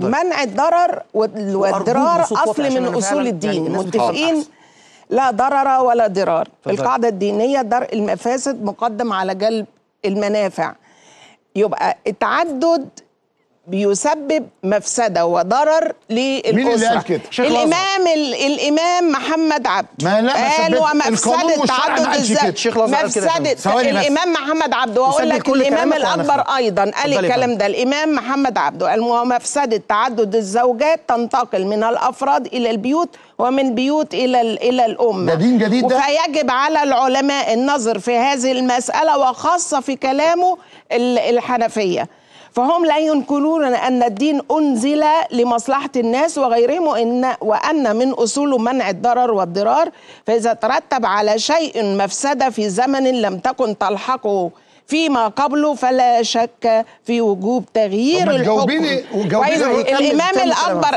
طيب. منع الضرر والضرار اصل من اصول الدين يعني متفقين لا ضرر ولا ضرار القاعده الدينيه درء المفاسد مقدم على جلب المنافع يبقى التعدد بيسبب مفسده وضرر للاسره مين اللي قال كده؟ الامام الامام محمد عبده ما لا قال ومفسده تعدد الزوج مفسده الامام محمد عبده واقول لك الامام الاكبر ايضا قال الكلام ده الامام محمد عبده قال ومفسده تعدد الزوجات تنتقل من الافراد الى البيوت ومن بيوت الى الى الامه ده دين جديد ده فيجب على العلماء النظر في هذه المساله وخاصه في كلامه الحنفيه فهم لا ينكرون أن الدين أنزل لمصلحة الناس وغيرهم إن وأن من أصوله منع الضرر والضرار فإذا ترتب على شيء مفسدة في زمن لم تكن تلحقه فيما قبله فلا شك في وجوب تغيير الحكم الإمام الأكبر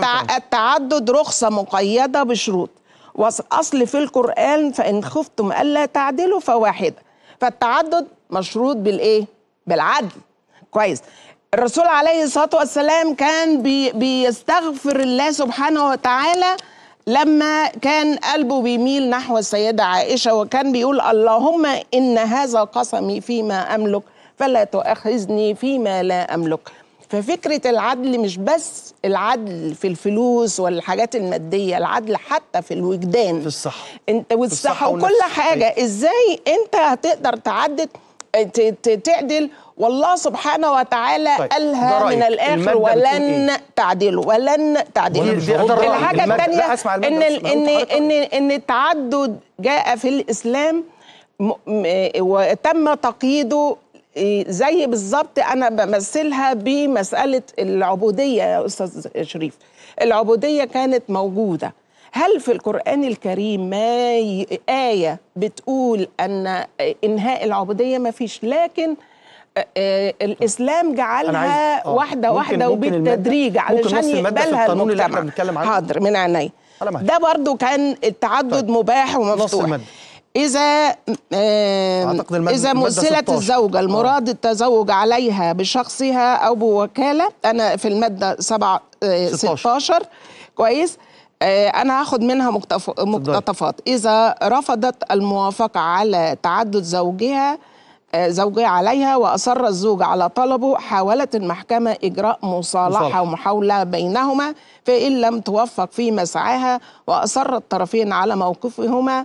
قال التعدد رخصة مقيدة بشروط وأصل في القرآن فإن خفتم ألا تعدلوا فواحدة فالتعدد مشروط بالإيه؟ بالعدل كويس الرسول عليه الصلاه والسلام كان بي بيستغفر الله سبحانه وتعالى لما كان قلبه بيميل نحو السيده عائشه وكان بيقول اللهم ان هذا قسمي فيما املك فلا تؤاخذني فيما لا املك ففكره العدل مش بس العدل في الفلوس والحاجات الماديه العدل حتى في الوجدان في الصحه انت والصحه وكل حاجه أيوة. ازاي انت هتقدر تعدد تعدل والله سبحانه وتعالى طيب. قالها من الاخر ولن إيه؟ تعدله ولن تعدله إيه؟ الحاجه الثانيه ان الـ ان ان ان التعدد جاء في الاسلام وتم تقييده إيه، زي بالظبط انا بمثلها بمساله العبوديه يا استاذ شريف العبوديه كانت موجوده هل في القرآن الكريم ما ي... آية بتقول أن إنهاء العبودية ما فيش لكن آه، آه، الاسلام جعلها آه، واحده واحده وبالتدريج علشان يقبلها المجتمع حاضر من عيني ده برضو كان التعدد طيب. مباح ومفتوح إذا المادة إذا مزلت الزوجة المراد التزوج عليها بشخصها أو بوكالة أنا في المادة 7 16 كويس آه، أنا هاخد منها مقتطفات إذا رفضت الموافقة على تعدد زوجها آه، زوجها عليها وأصر الزوج على طلبه حاولت المحكمة إجراء مصالحة ومحاولة بينهما فإن لم توفق في مسعاها وأصر الطرفين على موقفهما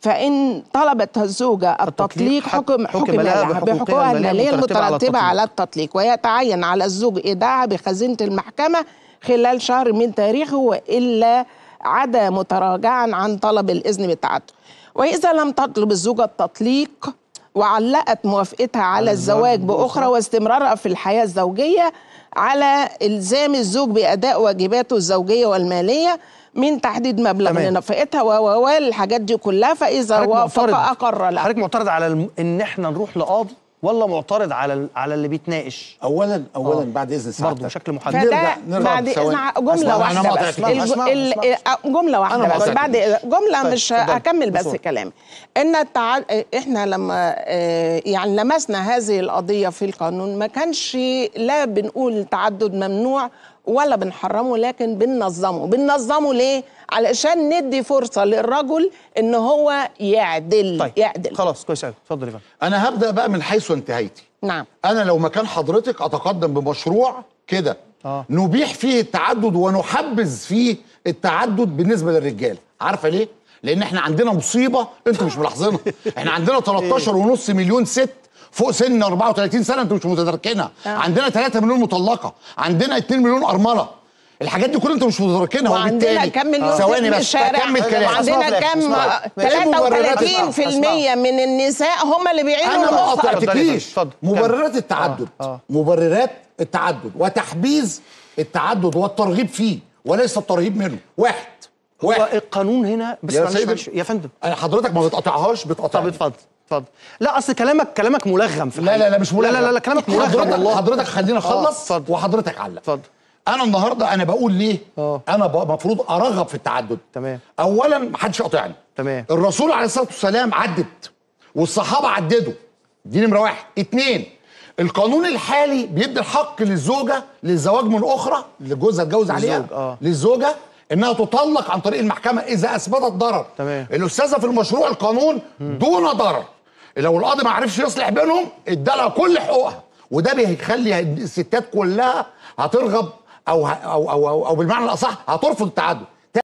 فإن طلبت الزوجة التطليق حكم حكم لها بحقوقها المالية المترتبة على التطليق ويتعين على الزوج إيداعها بخزينة المحكمة خلال شهر من تاريخه وإلا عدا متراجعا عن طلب الإذن بتاعته وإذا لم تطلب الزوجة التطليق وعلقت موافقتها على الزواج بأخرى واستمرارها في الحياة الزوجية على إلزام الزوج بأداء واجباته الزوجية والمالية من تحديد مبلغ من و والحاجات دي كلها فإذا وافق أقر لها حضرتك معترض على الم... إن إحنا نروح لقاضي ولا معترض على على اللي بيتناقش اولا آه. اولا أوه. بعد اذن سعادتك برضه بشكل محدد نرجع نرجع بعد اذن جمله واحده بس أسمع الج... أسمع ال... آه، جمله واحده بس بعد جمله طيب. مش طيب. هكمل بس كلامي ان التع... احنا لما آه، يعني لمسنا هذه القضيه في القانون ما كانش لا بنقول تعدد ممنوع ولا بنحرمه لكن بننظمه بننظمه ليه علشان ندي فرصه للرجل ان هو يعدل طيب. يعدل خلاص كويس قوي اتفضل يا انا هبدا بقى من حيث انتهيتي نعم انا لو مكان حضرتك اتقدم بمشروع كده آه. نبيح فيه التعدد ونحبذ فيه التعدد بالنسبه للرجاله عارفه ليه لان احنا عندنا مصيبه انتوا مش ملاحظينها احنا عندنا 13 ونص مليون ست فوق سن 34 سنه انتوا مش متداركينها آه. عندنا 3 مليون مطلقه عندنا 2 مليون ارمله الحاجات دي كلها انت مش مدركينها وبالتالي ثواني بس كمل كلام عندنا كم 33% من النساء هم اللي بيعينوا انا ما قاطعتكيش اه، اه. مبررات التعدد مبررات التعدد وتحبيز التعدد والترغيب فيه وليس الترهيب منه واحد واحد هو القانون هنا بس يا سيد يا فندم حضرتك ما بتقاطعهاش بتقطع طب اتفضل اتفضل لا اصل كلامك كلامك ملغم في لا لا لا مش ملغم لا لا لا, كلامك ملغم حضرتك والله. حضرتك خلينا اه، نخلص وحضرتك علق اتفضل انا النهارده انا بقول ليه أوه. انا المفروض ارغب في التعدد تمام اولا محدش قاطعني تمام الرسول عليه الصلاه والسلام عدد والصحابه عددوا دي نمره واحد اتنين القانون الحالي بيدي الحق للزوجه للزواج من اخرى لجوزها اتجوز عليها آه. للزوجه انها تطلق عن طريق المحكمه اذا اثبتت ضرر تمام الاستاذه في المشروع القانون م. دون ضرر لو القاضي ما عرفش يصلح بينهم ادالها كل حقوقها وده بيخلي الستات كلها هترغب او او او, أو بالمعنى الاصح هترفض التعادل